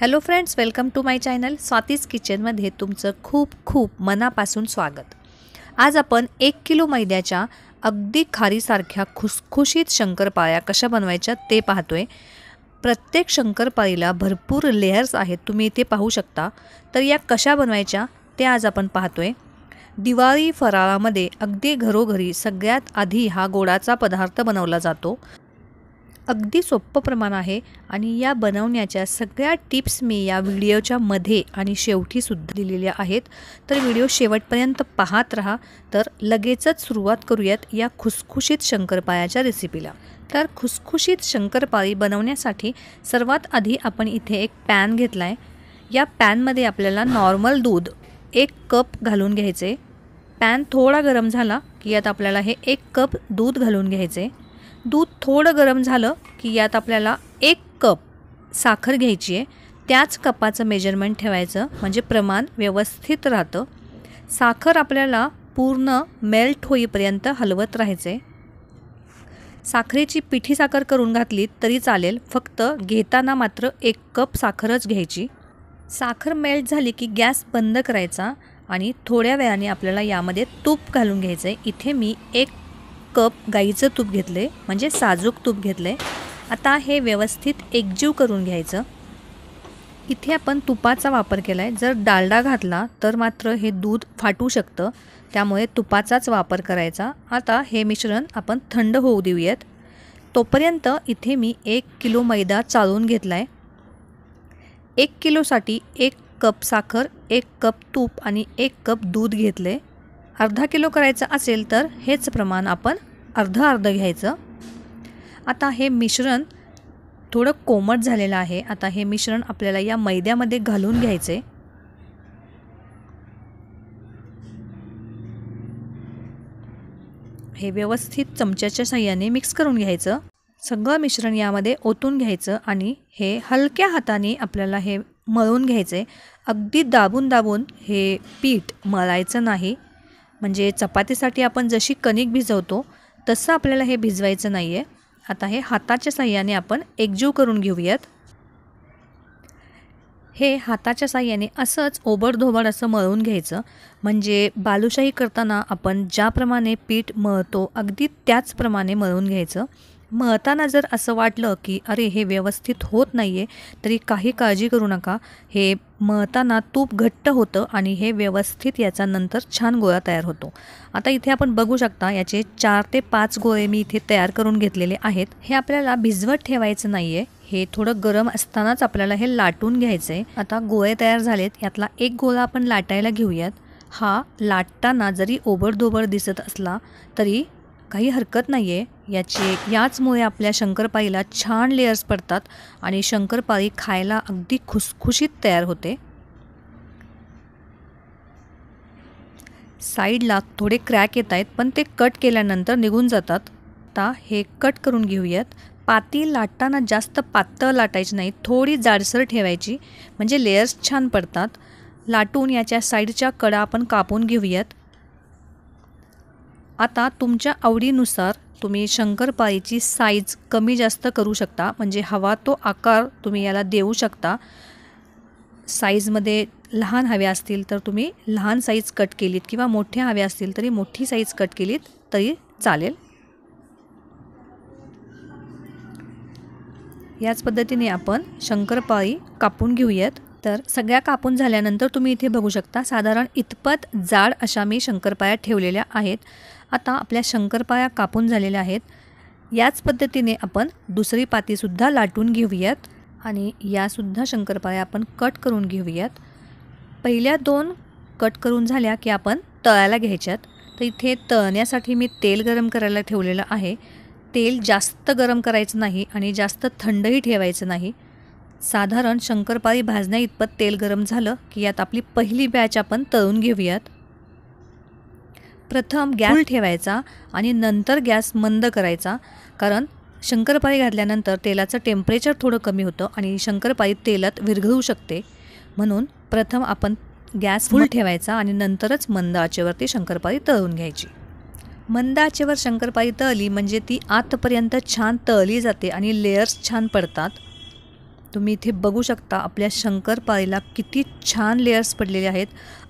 hello friends welcome to my channel Swati's किचनमध्ये तुमचं खूप खूप मनापासून स्वागत आज आपण एक किलो मैद्याच्या अगदी खारीसारख्या खुसखुशीत शंकरपाळ्या कशा बनवायच्या ते पाहतोय प्रत्येक शंकरपाळीला भरपूर लेयर्स आहेत तुम्ही इथे पाहू शकता तर या कशा बनवायच्या ते आज आपण पाहतोय दिवाळी फराळामध्ये अगदी घरोघरी सगळ्यात आधी हा गोडाचा पदार्थ बनवला जातो अगदी सोप्पं प्रमाण आहे आणि या बनवण्याच्या सगळ्या टिप्स मी या व्हिडिओच्या मध्ये आणि शेवटीसुद्धा दिलेल्या आहेत तर व्हिडिओ शेवटपर्यंत पाहत राहा तर लगेचच सुरुवात करूयात या खुसखुशीत शंकरपायाच्या रेसिपीला तर खुसखुशीत शंकरपाळी बनवण्यासाठी सर्वात आधी आपण इथे एक पॅन घेतला आहे या पॅनमध्ये आपल्याला नॉर्मल दूध एक कप घालून घ्यायचे पॅन थोडा गरम झाला की यात आपल्याला हे एक कप दूध घालून घ्यायचे दूध थोडं गरम झालं की यात आपल्याला एक कप साखर घ्यायची आहे त्याच कपाचं मेजरमेंट ठेवायचं म्हणजे प्रमाण व्यवस्थित राहतं साखर आपल्याला पूर्ण मेल्ट होईपर्यंत हलवत राहायचं आहे साखरेची पिठी साखर करून घातली तरी चालेल फक्त घेताना मात्र एक कप साखरच घ्यायची साखर मेल्ट झाली की गॅस बंद करायचा आणि थोड्या वेळाने आपल्याला यामध्ये तूप घालून घ्यायचं आहे इथे मी एक कप गाईचं तूप घेतलं आहे म्हणजे साजूक तूप घेतलं आहे आता हे व्यवस्थित एकजीव करून घ्यायचं इथे आपण तुपाचा वापर केला आहे जर डालडा घातला तर मात्र हे दूध फाटू शकतं त्यामुळे तुपाचाच वापर करायचा आता हे मिश्रण आपण थंड होऊ देऊयात तोपर्यंत इथे मी एक किलो मैदा चाळून घेतला आहे एक किलोसाठी एक कप साखर एक कप तूप आणि एक कप दूध घेतले अर्धा किलो करायचं असेल तर हेच प्रमाण आपण अर्ध अर्ध घ्यायचं आता हे मिश्रण थोडं कोमट झालेलं आहे आता हे मिश्रण आपल्याला या मैद्यामध्ये घालून घ्यायचे हे व्यवस्थित चमच्याच्या साह्याने मिक्स करून घ्यायचं सगळं मिश्रण यामध्ये ओतून घ्यायचं आणि हे हलक्या हाताने आपल्याला हे मळून घ्यायचे अगदी दाबून दाबून हे पीठ मळायचं नाही म्हणजे चपातीसाठी आपण जशी कणिक भिजवतो तसं आपल्याला हे भिजवायचं नाही आहे आता हे हाताच्या साह्याने आपण एकजीव करून घेऊयात हे हाताच्या साह्याने असंच ओबडधोबड असं मळून घ्यायचं म्हणजे बालुशाही करताना आपण ज्याप्रमाणे पीठ मळतो अगदी त्याचप्रमाणे मळून घ्यायचं मळताना जर असं वाटलं की अरे हे व्यवस्थित होत नाही आहे तरी काही काळजी करू नका हे मळताना तूप घट्ट होतं आणि हे व्यवस्थित याच्यानंतर नंतर छान गोळा तयार होतो आता इथे आपण बघू शकता याचे चार ते पाच गोळे मी इथे तयार करून घेतलेले आहेत हे आपल्याला भिजवत ठेवायचं नाही आहे हे थोडं गरम असतानाच आपल्याला हे लाटून घ्यायचं आहे आता गोळे तयार झालेत यातला एक गोळा आपण लाटायला घेऊयात हा लाटताना जरी ओबडधोबड दिसत असला तरी काही हरकत नाही आहे याचे याचमुळे आपल्या शंकरपाळीला छान लेयर्स पडतात आणि शंकरपाळी खायला अगदी खुसखुशीत तयार होते साईडला थोडे क्रॅक येत आहेत पण ते कट केल्यानंतर निघून जातात आता हे कट करून घेऊयात पाती लाटताना जास्त पातळ लाटायची नाही थोडी जाडसर ठेवायची म्हणजे लेयर्स छान पडतात लाटून याच्या साईडच्या कडा आपण कापून घेऊयात आता तुमच्या आवडीनुसार तुम्ही शंकरपाळीची साईज कमी जास्त करू शकता म्हणजे हवा तो आकार तुम्ही याला देऊ शकता साईजमध्ये लहान हव्या असतील तर तुम्ही लहान साईज कट केलीत किंवा मोठ्या हव्या असतील तरी मोठी साईज कट केलीत तरी चालेल याच पद्धतीने आपण शंकरपाळी कापून घेऊयात तर सगळ्या कापून झाल्यानंतर तुम्ही इथे बघू शकता साधारण इतपत जाड अशा मी शंकरपाया ठेवलेल्या आहेत आता आपल्या शंकरपाया कापून झालेल्या आहेत याच पद्धतीने आपण दुसरी पातीसुद्धा लाटून घेऊयात आणि यासुद्धा शंकरपाया आपण कट करून घेऊयात पहिल्या दोन कट करून झाल्या की आपण तळायला घ्यायच्यात तर इथे तळण्यासाठी मी तेल गरम करायला ठेवलेलं आहे तेल जास्त गरम करायचं नाही आणि जास्त थंडही ठेवायचं नाही साधारण शंकरपाळी भाजण्या इतपत तेल गरम झालं की यात आपली पहिली बॅच आपण तळून घेऊयात प्रथम गॅस ठेवायचा आणि नंतर गॅस मंद करायचा कारण शंकरपाळी घातल्यानंतर तेलाचं टेम्परेचर थोडं कमी होतं आणि शंकरपाळी तेलात विरघळू शकते म्हणून प्रथम आपण गॅस फुल ठेवायचा आणि नंतरच मंद आचेवरती शंकरपाळी तळून घ्यायची मंद आचेवर शंकरपाळी तळली म्हणजे ती आतपर्यंत छान तळली जाते आणि लेयर्स छान पडतात तुम्ही इथे बघू शकता आपल्या शंकरपाळीला किती छान लेयर्स पडलेले आहेत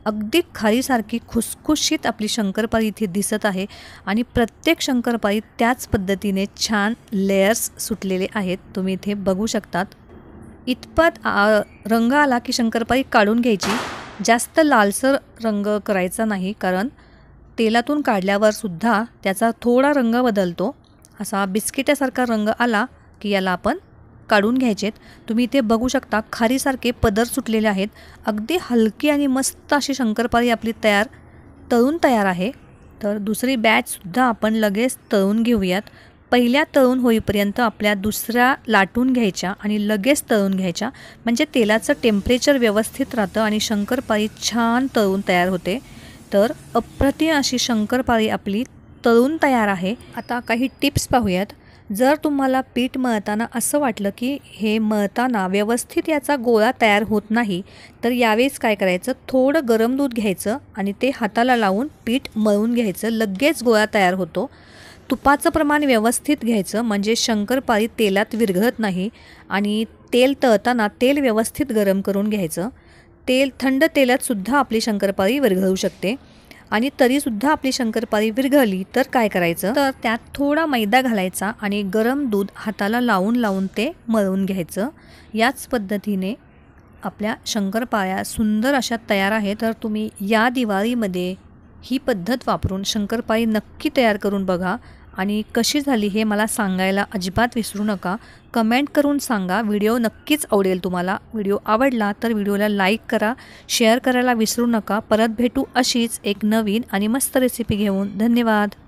अगदी खारीसारखी खुसखुशीत आपली शंकरपाळी इथे दिसत आहे आणि प्रत्येक शंकरपाळी त्याच पद्धतीने छान लेयर्स सुटलेले आहेत तुम्ही इथे बघू शकतात इतपत रंग आला की शंकरपाळी काढून घ्यायची जास्त लालसर रंग करायचा नाही कारण तेलातून काढल्यावर सुद्धा त्याचा थोडा रंग बदलतो असा बिस्किटासारखा रंग आला की याला आपण काढून घ्यायचेत तुम्ही इथे बघू शकता खारीसारखे पदर सुटलेले आहेत अगदी हलकी आणि मस्त अशी शंकरपाळी आपली तयार तळून तयार आहे तर दुसरी बॅचसुद्धा आपण लगेच तळून घेऊयात पहिल्या तळून होईपर्यंत आपल्या दुसऱ्या लाटून घ्यायच्या आणि लगेच तळून घ्यायच्या म्हणजे तेलाचं टेम्परेचर व्यवस्थित राहतं आणि शंकरपाळी छान तळून तयार होते तर अप्रतिम अशी शंकरपाळी आपली तळून तयार आहे आता काही टिप्स पाहूयात जर तुम्हाला पीठ मळताना असं वाटलं की हे मळताना व्यवस्थित याचा गोळा तयार होत नाही तर यावेळेस काय करायचं थोडं गरम दूध घ्यायचं आणि ते हाताला लावून पीठ मळून घ्यायचं लगेच गोळा तयार होतो तुपाचं प्रमाण व्यवस्थित घ्यायचं म्हणजे शंकरपाळी तेलात विरघळत नाही आणि तेल तळताना तेल व्यवस्थित गरम करून घ्यायचं तेल थंड तेलातसुद्धा आपली शंकरपाळी विरघळू शकते आणि तरी तरीसुद्धा आपली शंकरपाळी विरघळली तर काय करायचं तर त्यात थोडा मैदा घालायचा आणि गरम दूध हाताला लावून लावून ते मळून घ्यायचं याच पद्धतीने आपल्या शंकरपाळ्या सुंदर अशा तयार आहेत तर तुम्ही या दिवाळीमध्ये ही पद्धत वापरून शंकरपाळी नक्की तयार करून बघा आणि कशी झाली हे मला सांगायला अजिबात विसरू नका कमेंट करून सांगा व्हिडिओ नक्कीच आवडेल तुम्हाला व्हिडिओ आवडला तर व्हिडिओला लाईक करा शेअर करायला विसरू नका परत भेटू अशीच एक नवीन आणि मस्त रेसिपी घेऊन धन्यवाद